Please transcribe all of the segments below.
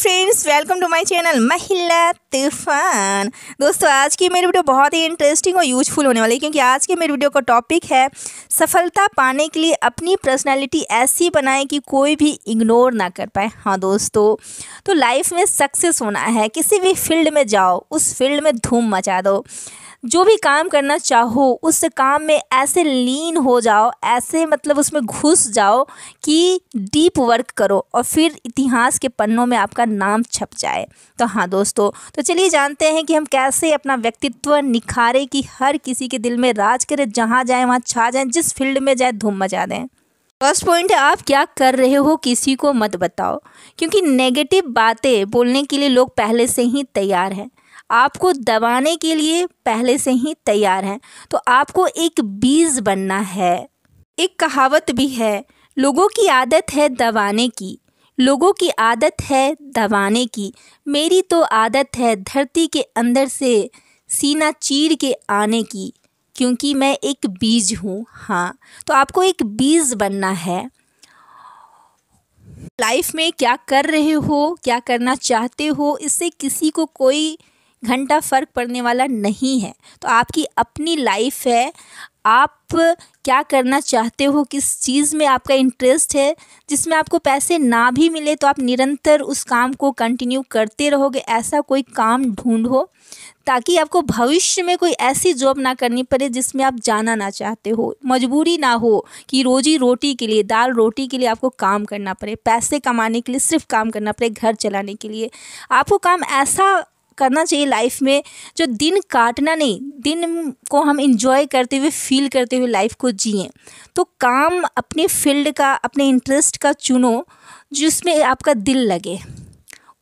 friends welcome to my channel महिला तूफान दोस्तों आज की मेरी वीडियो बहुत ही इंटरेस्टिंग और यूजफुल होने वाली है क्योंकि आज की मेरी वीडियो का टॉपिक है सफलता पाने के लिए अपनी पर्सनालिटी ऐसी बनाएं कि कोई भी इग्नोर ना कर पाए हाँ दोस्तों तो लाइफ में सक्सेस होना है किसी भी फील्ड में जाओ उस फील्ड में धूम मचा दो जो भी काम करना चाहो उस काम में ऐसे लीन हो जाओ ऐसे मतलब उसमें घुस जाओ कि डीप वर्क करो और फिर इतिहास के पन्नों में आपका नाम छप जाए तो हाँ दोस्तों तो चलिए जानते हैं कि हम कैसे अपना व्यक्तित्व निखारे कि हर किसी के दिल में राज करे जहाँ जाए वहाँ छा जाए जिस फील्ड में जाए धूम मचा दें फर्स्ट पॉइंट है आप क्या कर रहे हो किसी को मत बताओ क्योंकि नेगेटिव बातें बोलने के लिए लोग पहले से ही तैयार हैं आपको दबाने के लिए पहले से ही तैयार हैं तो आपको एक बीज बनना है एक कहावत भी है लोगों की आदत है दबाने की लोगों की आदत है दबाने की मेरी तो आदत है धरती के अंदर से सीना चीर के आने की क्योंकि मैं एक बीज हूँ हाँ तो आपको एक बीज बनना है लाइफ में क्या कर रहे हो क्या करना चाहते हो इससे किसी को कोई घंटा फ़र्क पड़ने वाला नहीं है तो आपकी अपनी लाइफ है आप क्या करना चाहते हो किस चीज़ में आपका इंटरेस्ट है जिसमें आपको पैसे ना भी मिले तो आप निरंतर उस काम को कंटिन्यू करते रहोगे ऐसा कोई काम ढूंढो ताकि आपको भविष्य में कोई ऐसी जॉब ना करनी पड़े जिसमें आप जाना ना चाहते हो मजबूरी ना हो कि रोजी रोटी के लिए दाल रोटी के लिए आपको काम करना पड़े पैसे कमाने के लिए सिर्फ काम करना पड़े घर चलाने के लिए आपको काम ऐसा करना चाहिए लाइफ में जो दिन काटना नहीं दिन को हम इंजॉय करते हुए फील करते हुए लाइफ को जिए तो काम अपने फील्ड का अपने इंटरेस्ट का चुनो जिसमें आपका दिल लगे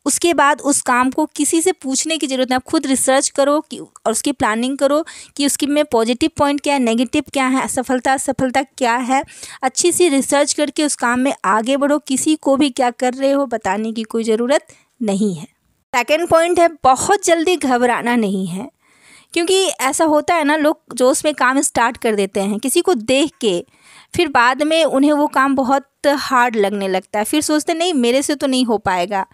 उसके बाद उस काम को किसी से पूछने की ज़रूरत नहीं आप खुद रिसर्च करो कि और उसकी प्लानिंग करो कि उसके में पॉजिटिव पॉइंट क्या है नेगेटिव क्या है असफलता असफलता क्या है अच्छी सी रिसर्च करके उस काम में आगे बढ़ो किसी को भी क्या कर रहे हो बताने की कोई ज़रूरत नहीं है सेकेंड पॉइंट है बहुत जल्दी घबराना नहीं है क्योंकि ऐसा होता है ना लोग जोश में काम स्टार्ट कर देते हैं किसी को देख के फिर बाद में उन्हें वो काम बहुत हार्ड लगने लगता है फिर सोचते नहीं मेरे से तो नहीं हो पाएगा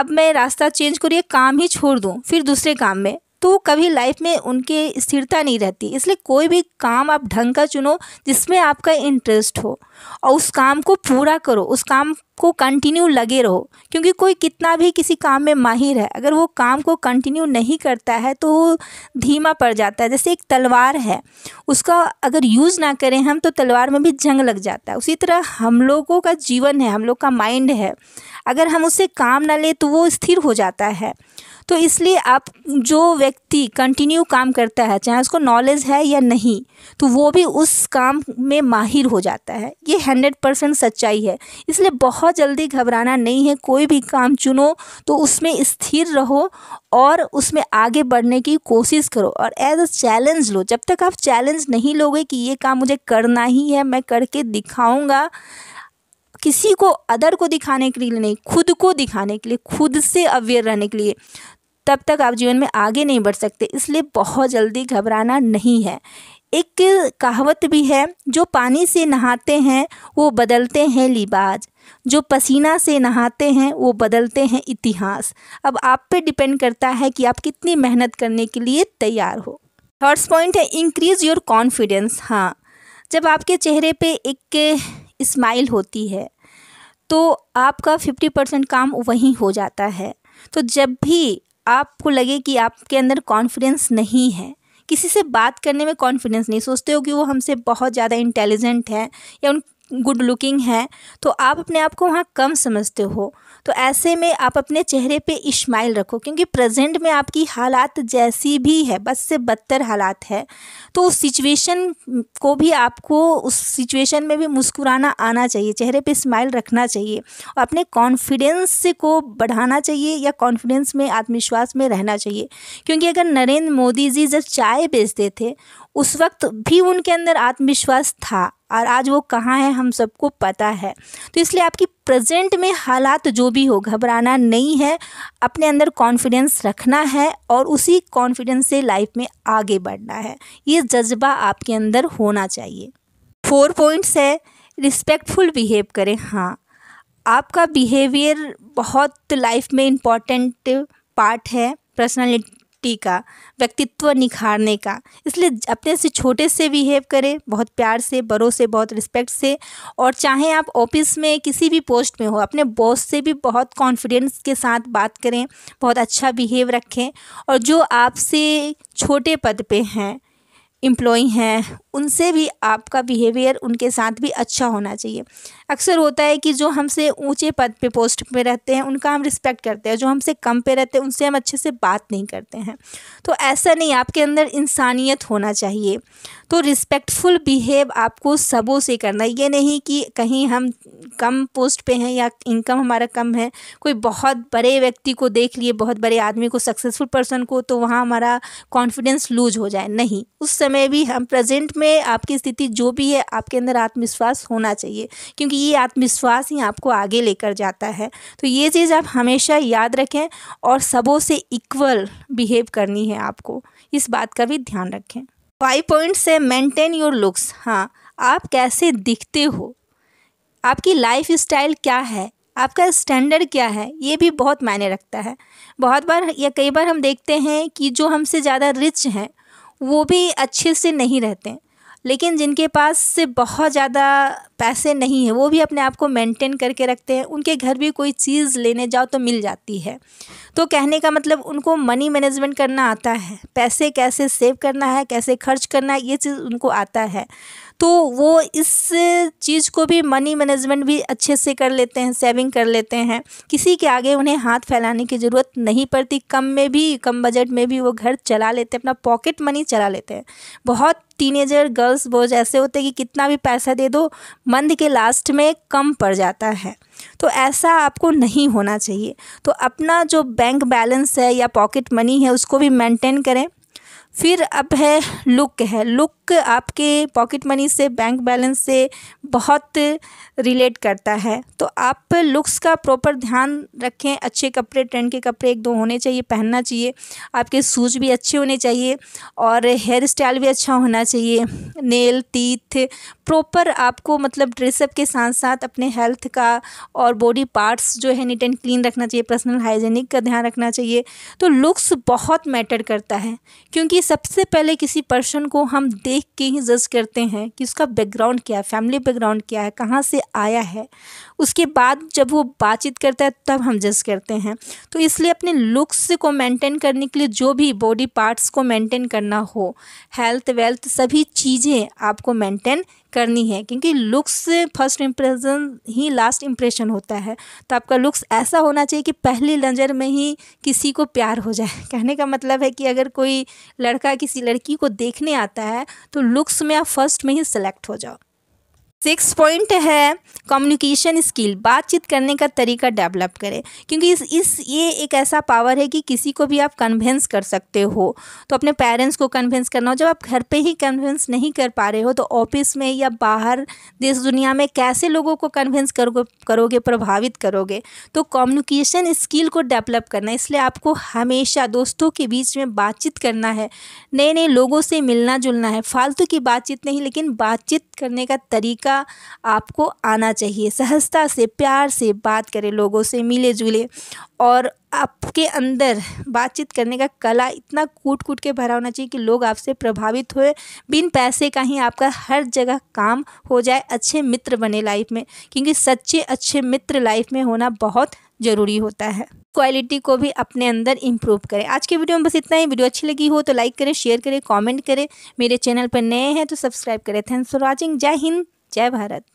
अब मैं रास्ता चेंज करिए काम ही छोड़ दूँ फिर दूसरे काम में तो कभी लाइफ में उनके स्थिरता नहीं रहती इसलिए कोई भी काम आप ढंग का चुनो जिसमें आपका इंटरेस्ट हो और उस काम को पूरा करो उस काम को कंटिन्यू लगे रहो क्योंकि कोई कितना भी किसी काम में माहिर है अगर वो काम को कंटिन्यू नहीं करता है तो वो धीमा पड़ जाता है जैसे एक तलवार है उसका अगर यूज़ ना करें हम तो तलवार में भी जंग लग जाता है उसी तरह हम लोगों का जीवन है हम लोग का माइंड है अगर हम उससे काम ना लें तो वो स्थिर हो जाता है तो इसलिए आप जो व्यक्ति कंटिन्यू काम करता है चाहे उसको नॉलेज है या नहीं तो वो भी उस काम में माहिर हो जाता है ये हंड्रेड परसेंट सच्चाई है इसलिए बहुत बहुत जल्दी घबराना नहीं है कोई भी काम चुनो तो उसमें स्थिर रहो और उसमें आगे बढ़ने की कोशिश करो और एज अ चैलेंज लो जब तक आप चैलेंज नहीं लोगे कि ये काम मुझे करना ही है मैं करके दिखाऊंगा किसी को अदर को दिखाने के लिए नहीं खुद को दिखाने के लिए खुद से अवेयर रहने के लिए तब तक आप जीवन में आगे नहीं बढ़ सकते इसलिए बहुत जल्दी घबराना नहीं है एक कहावत भी है जो पानी से नहाते हैं वो बदलते हैं लिबाज जो पसीना से नहाते हैं वो बदलते हैं इतिहास अब आप पे डिपेंड करता है कि आप कितनी मेहनत करने के लिए तैयार हो थर्ड पॉइंट है इंक्रीज़ योर कॉन्फिडेंस हाँ जब आपके चेहरे पे एक स्माइल होती है तो आपका फिफ्टी परसेंट काम वहीं हो जाता है तो जब भी आपको लगे कि आपके अंदर कॉन्फिडेंस नहीं है किसी से बात करने में कॉन्फिडेंस नहीं सोचते हो कि वो हमसे बहुत ज़्यादा इंटेलिजेंट है या उन गुड लुकिंग हैं तो आप अपने आप को वहाँ कम समझते हो तो ऐसे में आप अपने चेहरे पे इश्माइल रखो क्योंकि प्रेजेंट में आपकी हालात जैसी भी है बस से बदतर हालात है तो उस सिचुएशन को भी आपको उस सिचुएशन में भी मुस्कुराना आना चाहिए चेहरे पे स्माइल रखना चाहिए और अपने कॉन्फिडेंस को बढ़ाना चाहिए या कॉन्फिडेंस में आत्मविश्वास में रहना चाहिए क्योंकि अगर नरेंद्र मोदी जी जब चाय बेचते थे उस वक्त भी उनके अंदर आत्मविश्वास था और आज वो कहाँ है हम सबको पता है तो इसलिए आपकी प्रेजेंट में हालात जो भी हो घबराना नहीं है अपने अंदर कॉन्फिडेंस रखना है और उसी कॉन्फिडेंस से लाइफ में आगे बढ़ना है ये जज्बा आपके अंदर होना चाहिए फोर पॉइंट्स है रिस्पेक्टफुल बिहेव करें हाँ आपका बिहेवियर बहुत लाइफ में इम्पॉर्टेंट पार्ट है पर्सनैलिटी दृष्टि का व्यक्तित्व निखारने का इसलिए अपने से छोटे से बिहेव करें बहुत प्यार से बड़ों से बहुत रिस्पेक्ट से और चाहे आप ऑफिस में किसी भी पोस्ट में हो अपने बॉस से भी बहुत कॉन्फिडेंस के साथ बात करें बहुत अच्छा बिहेव रखें और जो आपसे छोटे पद पे हैं एम्प्लॉय हैं उनसे भी आपका बिहेवियर उनके साथ भी अच्छा होना चाहिए अक्सर होता है कि जो हमसे ऊंचे पद पे पोस्ट पे रहते हैं उनका हम रिस्पेक्ट करते हैं जो हमसे कम पे रहते हैं उनसे हम अच्छे से बात नहीं करते हैं तो ऐसा नहीं आपके अंदर इंसानियत होना चाहिए तो रिस्पेक्टफुल बिहेव आपको सबों से करना ये नहीं कि कहीं हम कम पोस्ट पे हैं या इनकम हमारा कम है कोई बहुत बड़े व्यक्ति को देख लिए बहुत बड़े आदमी को सक्सेसफुल पर्सन को तो वहाँ हमारा कॉन्फिडेंस लूज हो जाए नहीं उस समय समय भी हम प्रेजेंट में आपकी स्थिति जो भी है आपके अंदर आत्मविश्वास होना चाहिए क्योंकि ये आत्मविश्वास ही आपको आगे लेकर जाता है तो ये चीज़ आप हमेशा याद रखें और सबों से इक्वल बिहेव करनी है आपको इस बात का भी ध्यान रखें फाइव पॉइंट्स है मेंटेन योर लुक्स हाँ आप कैसे दिखते हो आपकी लाइफ स्टाइल क्या है आपका स्टैंडर्ड क्या है ये भी बहुत मायने रखता है बहुत बार या कई बार हम देखते हैं कि जो हमसे ज़्यादा रिच हैं वो भी अच्छे से नहीं रहते लेकिन जिनके पास से बहुत ज़्यादा पैसे नहीं हैं वो भी अपने आप को मेंटेन करके रखते हैं उनके घर भी कोई चीज़ लेने जाओ तो मिल जाती है तो कहने का मतलब उनको मनी मैनेजमेंट करना आता है पैसे कैसे सेव करना है कैसे खर्च करना है ये चीज़ उनको आता है तो वो इस चीज़ को भी मनी मैनेजमेंट भी अच्छे से कर लेते हैं सेविंग कर लेते हैं किसी के आगे उन्हें हाथ फैलाने की ज़रूरत नहीं पड़ती कम में भी कम बजट में भी वो घर चला लेते हैं अपना पॉकेट मनी चला लेते हैं बहुत टीनेजर गर्ल्स बॉयज ऐसे होते हैं कि कितना भी पैसा दे दो मंथ के लास्ट में कम पड़ जाता है तो ऐसा आपको नहीं होना चाहिए तो अपना जो बैंक बैलेंस है या पॉकेट मनी है उसको भी मेंटेन करें फिर अब है लुक है लुक आपके पॉकेट मनी से बैंक बैलेंस से बहुत रिलेट करता है तो आप लुक्स का प्रॉपर ध्यान रखें अच्छे कपड़े ट्रेंड के कपड़े एक दो होने चाहिए पहनना चाहिए आपके सूज भी अच्छे होने चाहिए और हेयर स्टाइल भी अच्छा होना चाहिए नेल टीथ प्रॉपर आपको मतलब ड्रेसअप के साथ साथ अपने हेल्थ का और बॉडी पार्ट्स जो है नीट एंड क्लीन रखना चाहिए पर्सनल हाइजीनिक का ध्यान रखना चाहिए तो लुक्स बहुत मैटर करता है क्योंकि सबसे पहले किसी पर्सन को हम देख के ही जज करते हैं कि उसका बैकग्राउंड क्या है फैमिली बैकग्राउंड क्या है कहाँ से आया है उसके बाद जब वो बातचीत करता है तब हम जज करते हैं तो इसलिए अपने लुक्स को मेंटेन करने के लिए जो भी बॉडी पार्ट्स को मेंटेन करना हो हेल्थ वेल्थ सभी चीज़ें आपको मेंटेन करनी है क्योंकि लुक्स फर्स्ट इम्प्रेशन ही लास्ट इम्प्रेशन होता है तो आपका लुक्स ऐसा होना चाहिए कि पहली नज़र में ही किसी को प्यार हो जाए कहने का मतलब है कि अगर कोई लड़का किसी लड़की को देखने आता है तो लुक्स में आप फर्स्ट में ही सेलेक्ट हो जाओ सिक्स पॉइंट है कम्युनिकेशन स्किल बातचीत करने का तरीका डेवलप करें क्योंकि इस इस ये एक ऐसा पावर है कि किसी को भी आप कन्वेंस कर सकते हो तो अपने पेरेंट्स को कन्वेंस करना हो जब आप घर पे ही कन्वेंस नहीं कर पा रहे हो तो ऑफिस में या बाहर देश दुनिया में कैसे लोगों को कन्वेंस करोगे करोगे प्रभावित करोगे तो कम्युनिकेशन स्किल को डेवलप करना इसलिए आपको हमेशा दोस्तों के बीच में बातचीत करना है नए नए लोगों से मिलना जुलना है फालतू की बातचीत नहीं लेकिन बातचीत करने का तरीका तरीका आपको आना चाहिए सहजता से प्यार से बात करें लोगों से मिले जुले और आपके अंदर बातचीत करने का कला इतना कूट कूट के भरा होना चाहिए कि लोग आपसे प्रभावित होए बिन पैसे का ही आपका हर जगह काम हो जाए अच्छे मित्र बने लाइफ में क्योंकि सच्चे अच्छे मित्र लाइफ में होना बहुत ज़रूरी होता है क्वालिटी को भी अपने अंदर इम्प्रूव करें आज के वीडियो में बस इतना ही वीडियो अच्छी लगी हो तो लाइक करें शेयर करें कमेंट करें मेरे चैनल पर नए हैं तो सब्सक्राइब करें थैंक्स फॉर वॉचिंग जय हिंद जय भारत